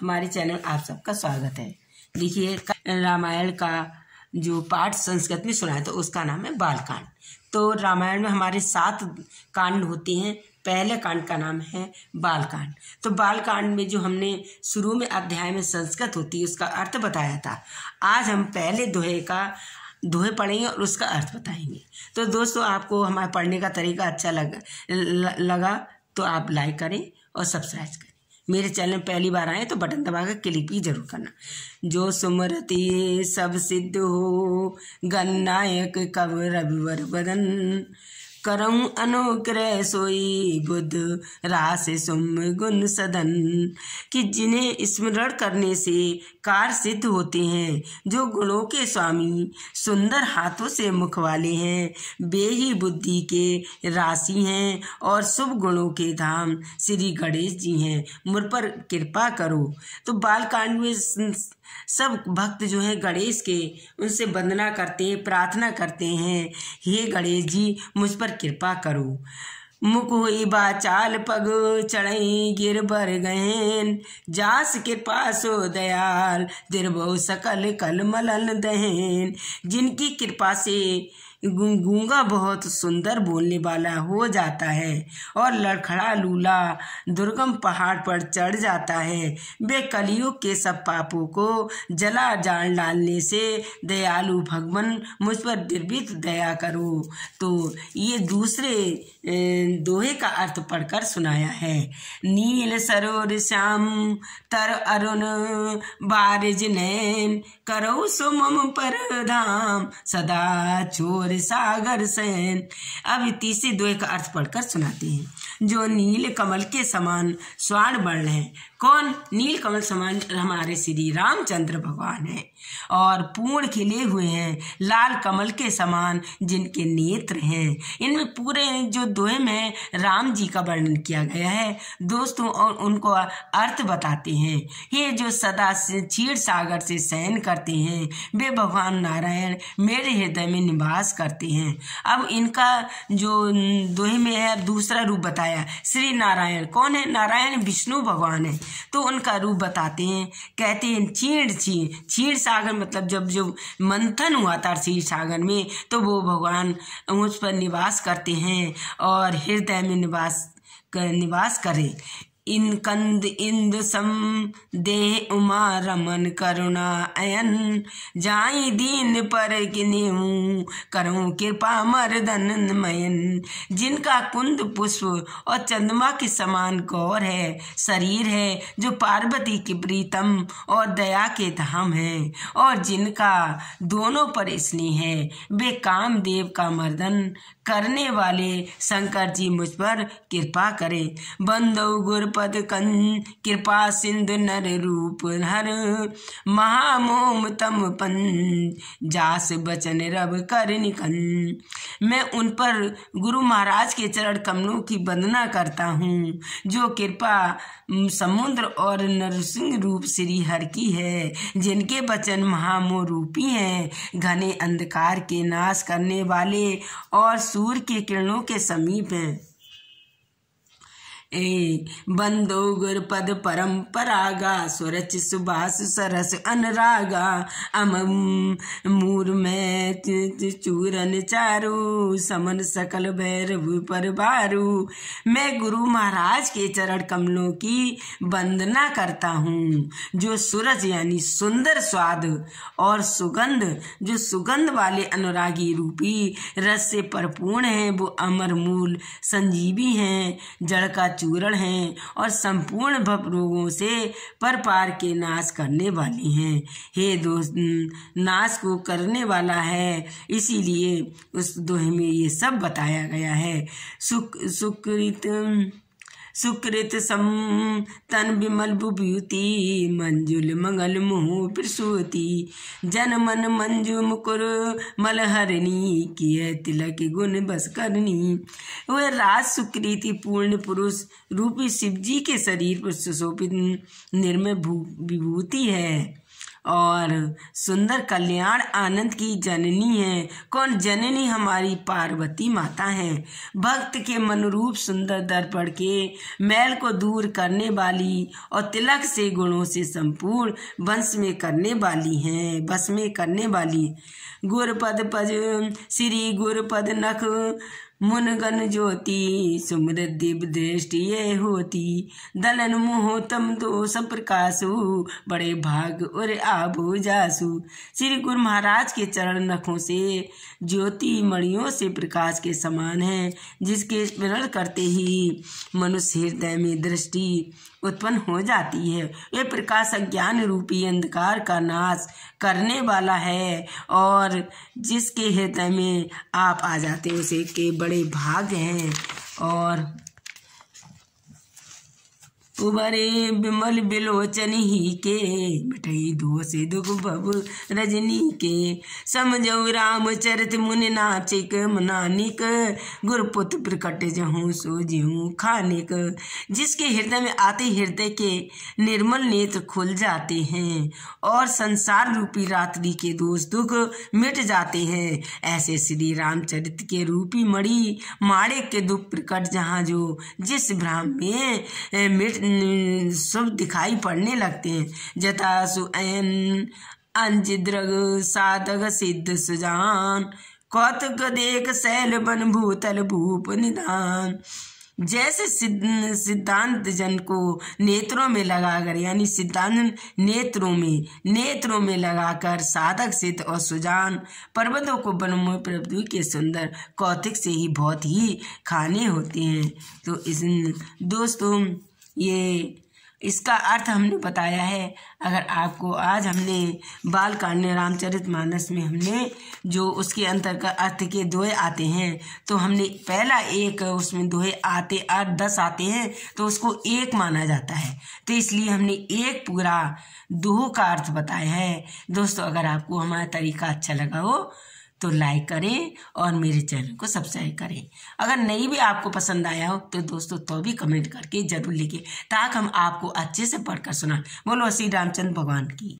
हमारे चैनल आप सबका स्वागत है देखिए रामायण का जो पाठ संस्कृत में सुना है तो उसका नाम है बालकांड तो रामायण में हमारे सात कांड होते हैं पहले कांड का नाम है बालकांड तो बालकांड में जो हमने शुरू में अध्याय में संस्कृत होती है उसका अर्थ बताया था आज हम पहले दोहे का दोहे पढ़ेंगे और उसका अर्थ बताएंगे तो दोस्तों आपको हमारा पढ़ने का तरीका अच्छा लगा लगा तो आप लाइक करें और सब्सक्राइब करें मेरे चैनल में पहली बार आए तो बटन दबा कर क्लिक भी जरूर करना जो सुमरती सब सिद्ध हो गन्नायक कब रविवर बदन करऊँ अनुग्रह सोई बुद्ध रास सुम गुण सदन कि जिन्हें स्मरण करने से कार सिद्ध होते हैं जो गुणों के स्वामी सुंदर हाथों से मुख वाले हैं वे ही बुद्धि के राशि हैं और शुभ गुणों के धाम श्री गणेश जी हैं मुर पर कृपा करो तो बालकांड में सब भक्त जो है गणेश के उनसे वंदना करते प्रार्थना करते हैं हे गणेश जी मुझ पर कृपा करो मुख हुई बाचाल पग चढ़ई गिर भर गहन जास कृपा सो दयाल दिर्भ सकल कल मलन दहन जिनकी कृपा से गूंगा बहुत सुंदर बोलने वाला हो जाता है और लड़खड़ा लूला दुर्गम पहाड़ पर चढ़ जाता है वे कलियुग के सब पापों को जला जान डालने से दयालु भगवान मुझ पर निर्वित दया करो तो ये दूसरे दोहे का अर्थ पढ़कर सुनाया है नील सरोर श्याम तर अरुण बारिज नैन करो सुमम पर धाम सदा छोर सागर सैन अब तीसरे दोहे का अर्थ पढ़कर सुनाते हैं जो नील कमल के समान स्वर्ण वर्ण है कौन नील कमल समान हमारे श्री रामचंद्र भगवान हैं और पूर्ण खिले हुए हैं लाल कमल के समान जिनके नेत्र हैं इनमें पूरे जो दोहम है राम जी का वर्णन किया गया है दोस्तों और उनको अर्थ बताते हैं ये जो सदा क्षीर सागर से शयन करते हैं वे भगवान नारायण मेरे हृदय में निवास करते हैं अब इनका जो दोहे में है दूसरा रूप बताया बताया श्री नारायण कौन है नारायण विष्णु भगवान है तो उनका रूप बताते हैं कहते हैं क्षीण क्षीण क्षीण सागर मतलब जब जो मंथन हुआ था क्षीण सागर में तो वो भगवान उस पर निवास करते हैं और हृदय में निवास कर निवास करें इन कंद इंद सम दे उमा रमन करुणा अयन जाई दीन पर किन्हू करूँ कृपा मर्दन मयन जिनका कुंद पुष्प और चंद्रमा के समान गौर है शरीर है जो पार्वती की प्रीतम और दया के धाम है और जिनका दोनों पर स्नेह है वे कामदेव का मर्दन करने वाले शंकर जी मुझ पर कृपा करें बंदो गुरपद कं कृपा सिंधु नर रूप हर महामोम तम पन जास बचन रब कर निकन मैं उन पर गुरु महाराज के चरण कमलों की वंदना करता हूँ जो कृपा समुद्र और नरसिंह रूप श्री हर की है जिनके वचन महामोरूपी रूपी हैं घने अंधकार के नाश करने वाले और सूर्य के किरणों के समीप है बंदो गुर पद परंपरागा सुरच सुभाष सरस अनुरागा अम मूर में चूरन चारू समन सकल भैरव पर बारू मैं गुरु महाराज के चरण कमलों की वंदना करता हूँ जो सूरज यानी सुंदर स्वाद और सुगंध जो सुगंध वाले अनुरागी रूपी रस से परिपूर्ण है वो अमर मूल संजीवी हैं जड़ का चूरण हैं और संपूर्ण भव रोगों से पर पार के नाश करने वाली हैं हे दोस्त नाश को करने वाला है इसीलिए उस दोहे में ये सब बताया गया है सुख सुकृत सुकृत सम तन विमल विभूति मंजुल मंगल मुह प्रसूति जन मन मंजु मुकुर मलहरणी किय तिलक गुण बस करनी वह राज सुकृति पूर्ण पुरुष रूपी शिव जी के शरीर पर सुशोभित निर्मय विभूति है और सुंदर कल्याण आनंद की जननी है कौन जननी हमारी पार्वती माता है भक्त के मनोरूप सुंदर दर्पण के मैल को दूर करने वाली और तिलक से गुणों से संपूर्ण वंश में करने वाली है बस में करने वाली गुरपद पद श्री गुरपद नख मुनगन ज्योति सुमृदिव दृष्टि ये होती दलन मुहो तम दोष तो प्रकाशु बड़े भाग और आबू जासु श्री गुरु महाराज के चरण नखों से ज्योति मणियों से प्रकाश के समान है जिसके स्मरण करते ही मनुष्य हृदय में दृष्टि उत्पन्न हो जाती है यह प्रकाश अज्ञान रूपी अंधकार का नाश करने वाला है और जिसके हृदय में आप आ जाते हैं उसे के बड़े बड़े भाग हैं और उबरे बिमल बिलोचन ही के मिठई दोष दुख भव रजनी के समझऊ राम चरित मुन नाचिक मनानिक गुरपुत प्रकट जहूँ सो जहूँ खानिक जिसके हृदय में आते हृदय के निर्मल नेत्र खुल जाते हैं और संसार रूपी रात्रि के दोष दुख मिट जाते हैं ऐसे श्री रामचरित के रूपी मणि माड़े के दुख प्रकट जहाँ जो जिस भ्राम में मिट सब दिखाई पड़ने लगते हैं जतासु एन अंजिद्रग साधक सिद्ध सुजान कौतुक देख शैल बन भूतल भूप निदान जैसे सिद्धांत जन को नेत्रों में लगाकर यानी सिद्धांत नेत्रों में नेत्रों में लगाकर साधक सिद्ध और सुजान पर्वतों को बनमोह पृथ्वी के सुंदर कौतिक से ही बहुत ही खाने होते हैं तो इस दोस्तों ये इसका अर्थ हमने बताया है अगर आपको आज हमने बाल कांड रामचरित मानस में हमने जो उसके अंतर्गत अर्थ के दोहे आते हैं तो हमने पहला एक उसमें दोहे आते आठ दस आते हैं तो उसको एक माना जाता है तो इसलिए हमने एक पूरा दोह का अर्थ बताया है दोस्तों अगर आपको हमारा तरीका अच्छा लगा हो तो लाइक करें और मेरे चैनल को सब्सक्राइब करें अगर नहीं भी आपको पसंद आया हो तो दोस्तों तो भी कमेंट करके जरूर लिखें ताकि हम आपको अच्छे से पढ़कर सुना बोलो श्री रामचंद्र भगवान की